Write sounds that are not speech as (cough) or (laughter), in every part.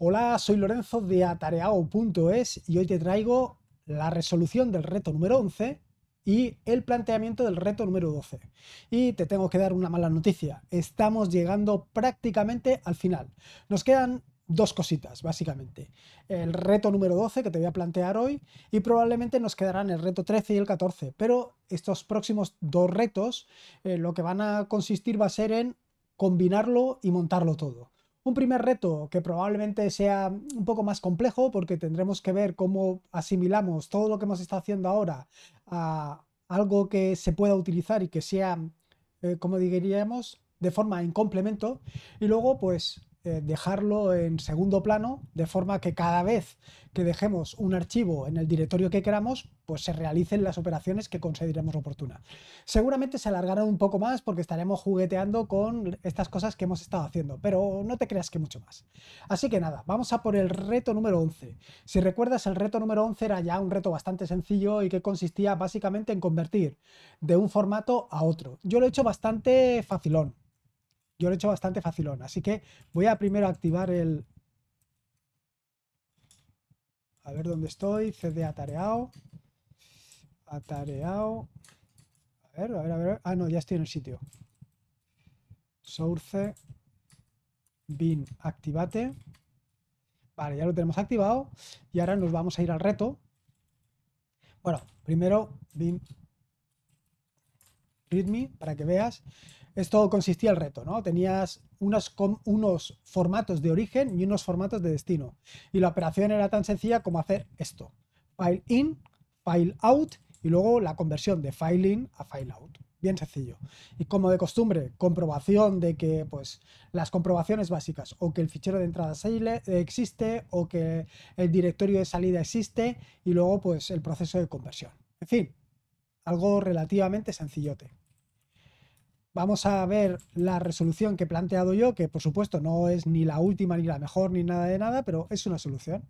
Hola, soy Lorenzo de atareao.es y hoy te traigo la resolución del reto número 11 y el planteamiento del reto número 12. Y te tengo que dar una mala noticia, estamos llegando prácticamente al final. Nos quedan dos cositas, básicamente. El reto número 12 que te voy a plantear hoy y probablemente nos quedarán el reto 13 y el 14, pero estos próximos dos retos eh, lo que van a consistir va a ser en combinarlo y montarlo todo. Un primer reto que probablemente sea un poco más complejo porque tendremos que ver cómo asimilamos todo lo que hemos estado haciendo ahora a algo que se pueda utilizar y que sea, eh, como diríamos, de forma en complemento. Y luego, pues, eh, dejarlo en segundo plano, de forma que cada vez que dejemos un archivo en el directorio que queramos, pues se realicen las operaciones que consideremos oportunas. Seguramente se alargará un poco más porque estaremos jugueteando con estas cosas que hemos estado haciendo, pero no te creas que mucho más. Así que nada, vamos a por el reto número 11. Si recuerdas, el reto número 11 era ya un reto bastante sencillo y que consistía básicamente en convertir de un formato a otro. Yo lo he hecho bastante facilón, yo lo he hecho bastante facilón. Así que voy a primero activar el... A ver dónde estoy. CD atareado. Atareado. A ver, a ver, a ver. Ah, no, ya estoy en el sitio. Source. Bin, activate. Vale, ya lo tenemos activado. Y ahora nos vamos a ir al reto. Bueno, primero bin readme para que veas esto consistía el reto, ¿no? Tenías unos, formatos de origen y unos formatos de destino. Y la operación era tan sencilla como hacer esto. File in, file out y luego la conversión de file in a file out. Bien sencillo. Y como de costumbre, comprobación de que, pues, las comprobaciones básicas, o que el fichero de entrada existe, o que el directorio de salida existe, y luego, pues, el proceso de conversión. En fin, algo relativamente sencillote. Vamos a ver la resolución que he planteado yo, que por supuesto no es ni la última, ni la mejor, ni nada de nada, pero es una solución.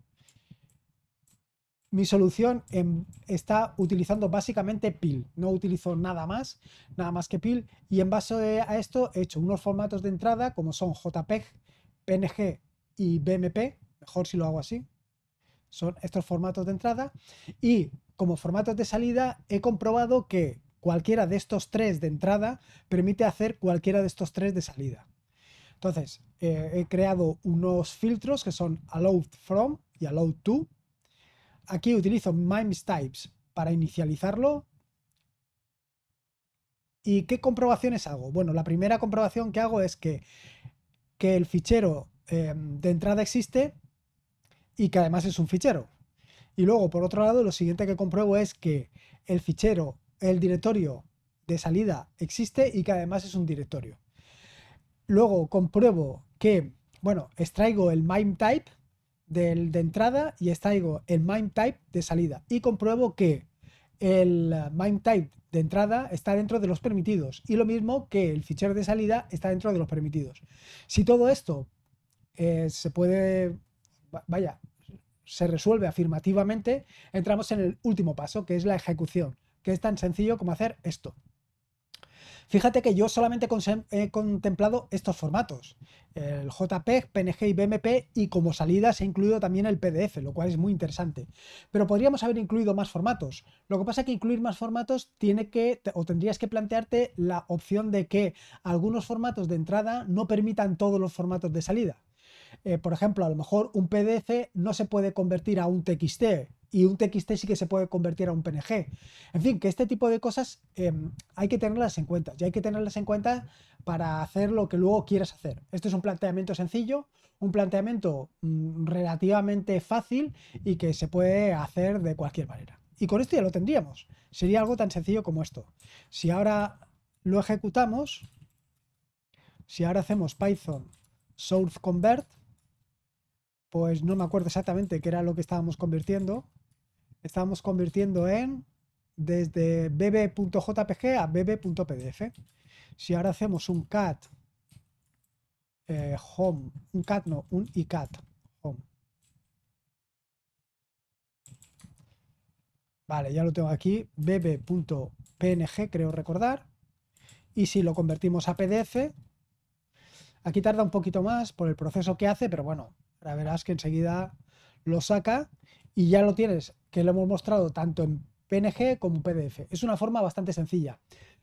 Mi solución em, está utilizando básicamente PIL, no utilizo nada más, nada más que PIL, y en base a esto he hecho unos formatos de entrada como son JPEG, PNG y BMP, mejor si lo hago así, son estos formatos de entrada, y como formatos de salida he comprobado que Cualquiera de estos tres de entrada permite hacer cualquiera de estos tres de salida. Entonces, eh, he creado unos filtros que son allowed from y allowed to. Aquí utilizo my types para inicializarlo. ¿Y qué comprobaciones hago? Bueno, la primera comprobación que hago es que, que el fichero eh, de entrada existe y que además es un fichero. Y luego, por otro lado, lo siguiente que compruebo es que el fichero el directorio de salida existe y que además es un directorio. Luego compruebo que, bueno, extraigo el MIME type del, de entrada y extraigo el MIME type de salida. Y compruebo que el MIME type de entrada está dentro de los permitidos y lo mismo que el fichero de salida está dentro de los permitidos. Si todo esto eh, se puede, vaya, se resuelve afirmativamente, entramos en el último paso, que es la ejecución es tan sencillo como hacer esto. Fíjate que yo solamente he contemplado estos formatos, el JPEG, PNG y BMP, y como se ha incluido también el PDF, lo cual es muy interesante. Pero podríamos haber incluido más formatos. Lo que pasa es que incluir más formatos tiene que, o tendrías que plantearte la opción de que algunos formatos de entrada no permitan todos los formatos de salida. Eh, por ejemplo, a lo mejor un PDF no se puede convertir a un TXT y un TXT sí que se puede convertir a un PNG. En fin, que este tipo de cosas em, hay que tenerlas en cuenta y hay que tenerlas en cuenta para hacer lo que luego quieras hacer. Esto es un planteamiento sencillo, un planteamiento mm, relativamente fácil y que se puede hacer de cualquier manera. Y con esto ya lo tendríamos. Sería algo tan sencillo como esto. Si ahora lo ejecutamos, si ahora hacemos Python source convert, pues no me acuerdo exactamente qué era lo que estábamos convirtiendo. Estábamos convirtiendo en desde bb.jpg a bb.pdf. Si ahora hacemos un cat eh, home, un cat no, un icat home. Vale, ya lo tengo aquí, bb.png creo recordar. Y si lo convertimos a PDF, aquí tarda un poquito más por el proceso que hace, pero bueno, Ahora verás que enseguida lo saca y ya lo tienes, que lo hemos mostrado tanto en PNG como PDF. Es una forma bastante sencilla.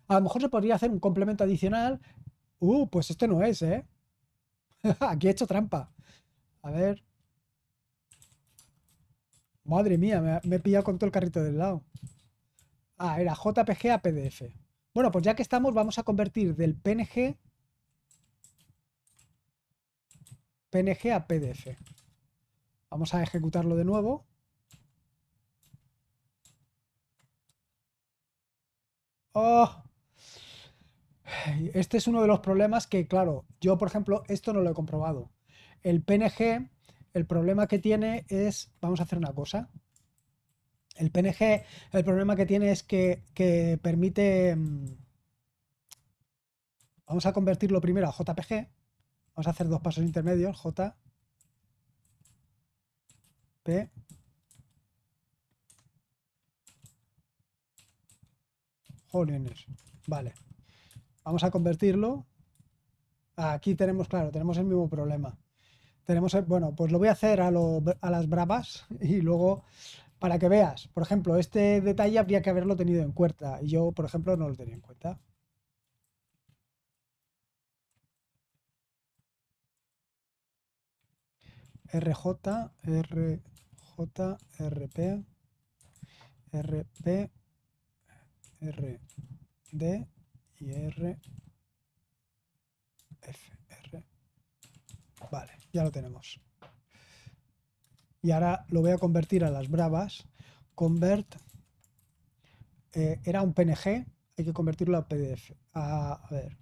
A lo mejor se podría hacer un complemento adicional. Uh, pues este no es, ¿eh? (laughs) Aquí he hecho trampa. A ver. Madre mía, me, me he pillado con todo el carrito del lado. Ah, era JPG a PDF. Bueno, pues ya que estamos, vamos a convertir del PNG PNG a PDF. Vamos a ejecutarlo de nuevo. Oh. Este es uno de los problemas que, claro, yo por ejemplo, esto no lo he comprobado. El PNG, el problema que tiene es, vamos a hacer una cosa. El PNG, el problema que tiene es que permite... Mm, vamos a convertirlo primero a JPG Vamos a hacer dos pasos intermedios, J, P. Jolines, vale. Vamos a convertirlo. Aquí tenemos, claro, tenemos el mismo problema. Tenemos, bueno, pues lo voy a hacer a, a las bravas (laughs) y luego para que veas, por ejemplo, este detalle habría que haberlo tenido en cuenta. Y yo, por ejemplo, no lo tenía en cuenta. RJ, RJ, RP, RP, RD y RF. R. Vale, ya lo tenemos. Y ahora lo voy a convertir a las bravas. Convert eh, era un PNG, hay que convertirlo a PDF. A, a ver,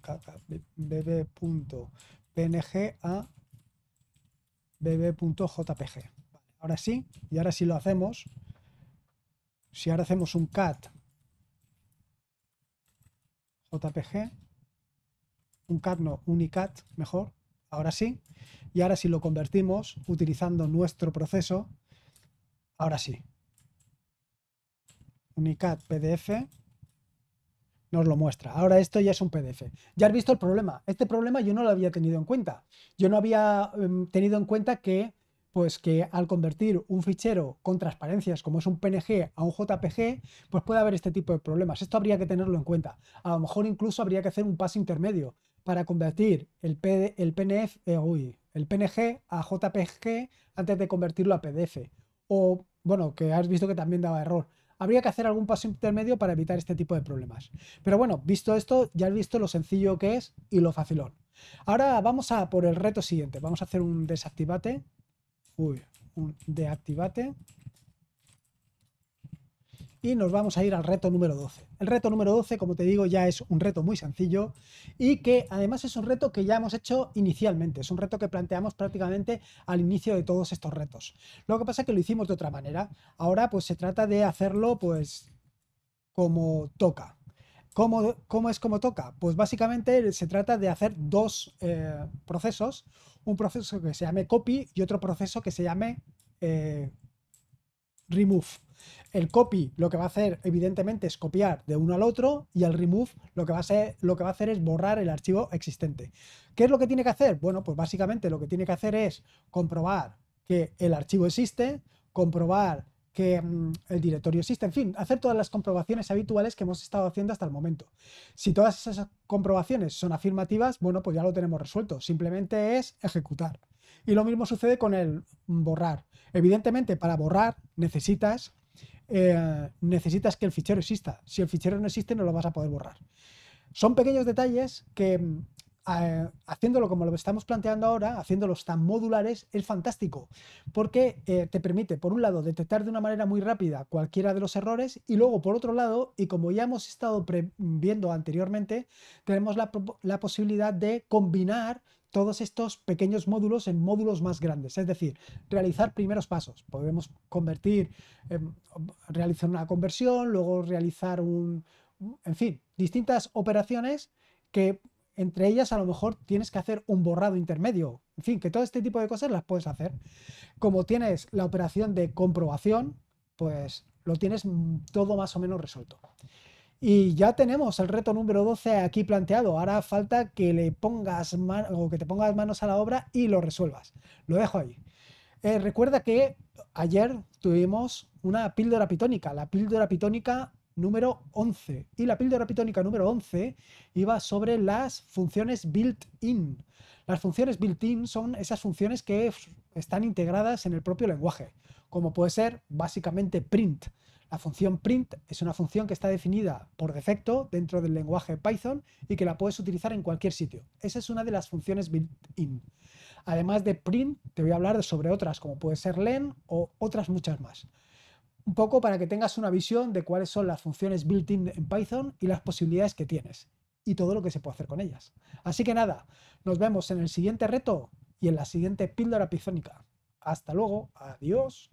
bb.png a bb.jpg. ahora sí, y ahora si lo hacemos, si ahora hacemos un cat jpg, un cat no, un icat mejor, ahora sí, y ahora si lo convertimos utilizando nuestro proceso, ahora sí, unicat pdf nos lo muestra. Ahora esto ya es un PDF. Ya has visto el problema. Este problema yo no lo había tenido en cuenta. Yo no había em, tenido en cuenta que, pues que al convertir un fichero con transparencias como es un PNG a un JPG, pues puede haber este tipo de problemas. Esto habría que tenerlo en cuenta. A lo mejor incluso habría que hacer un paso intermedio para convertir el, el, PNF, eh, el PNG a JPG antes de convertirlo a PDF. O, bueno, que has visto que también daba error habría que hacer algún paso intermedio para evitar este tipo de problemas. Pero bueno, visto esto, ya has visto lo sencillo que es y lo facilón. Ahora vamos a por el reto siguiente. Vamos a hacer un desactivate. Uy, un deactivate y nos vamos a ir al reto número 12. El reto número 12, como te digo, ya es un reto muy sencillo y que además es un reto que ya hemos hecho inicialmente, es un reto que planteamos prácticamente al inicio de todos estos retos. Lo que pasa es que lo hicimos de otra manera. Ahora pues se trata de hacerlo pues como toca. ¿Cómo, ¿Cómo, es como toca? Pues básicamente se trata de hacer dos eh, procesos, un proceso que se llame copy y otro proceso que se llame eh, remove. El copy lo que va a hacer, evidentemente, es copiar de uno al otro y el remove lo que, va a lo que va a hacer es borrar el archivo existente. ¿Qué es lo que tiene que hacer? Bueno, pues básicamente lo que tiene que hacer es comprobar que el archivo existe, comprobar que mm, el directorio existe, en fin, hacer todas las comprobaciones habituales que hemos estado haciendo hasta el momento. Si todas esas comprobaciones son afirmativas, bueno, pues ya lo tenemos resuelto, simplemente es ejecutar. Y lo mismo sucede con el borrar. Evidentemente, para borrar necesitas, eh, necesitas que el fichero exista. Si el fichero no existe, no lo vas a poder borrar. Son pequeños detalles que, mm, eh, haciéndolo como lo estamos planteando ahora, haciéndolos tan modulares, es fantástico, porque eh, te permite, por un lado, detectar de una manera muy rápida cualquiera de los errores y luego, por otro lado, y como ya hemos estado viendo anteriormente, tenemos la, la posibilidad de combinar todos estos pequeños módulos en módulos más grandes, es decir, realizar primeros pasos. Podemos convertir, em, realizar una conversión, luego realizar un, en fin, distintas operaciones que entre ellas a lo mejor tienes que hacer un borrado intermedio. En fin, que todo este tipo de cosas las puedes hacer. Como tienes la operación de comprobación, pues lo tienes mm, todo más o menos resuelto. Y ya tenemos el reto número 12 aquí planteado. Ahora falta que le pongas que te pongas manos a la obra y lo resuelvas. Lo dejo ahí. Eh, recuerda que ayer tuvimos una píldora pitónica, la píldora pitónica número 11. Y la píldora pitónica número 11 iba sobre las funciones built-in. Las funciones built-in son esas funciones que están integradas en el propio lenguaje, como puede ser básicamente print. La función print es una función que está definida por defecto dentro del lenguaje Python y que la puedes utilizar en cualquier sitio. Esa es una de las funciones built-in. Además de print, te voy a hablar sobre otras, como puede ser len o otras muchas más. Un poco para que tengas una visión de cuáles son las funciones built-in en Python y las posibilidades que tienes y todo lo que se puede hacer con ellas. Así que nada, nos vemos en el siguiente reto y en la siguiente píldora pizónica. Hasta luego, adiós.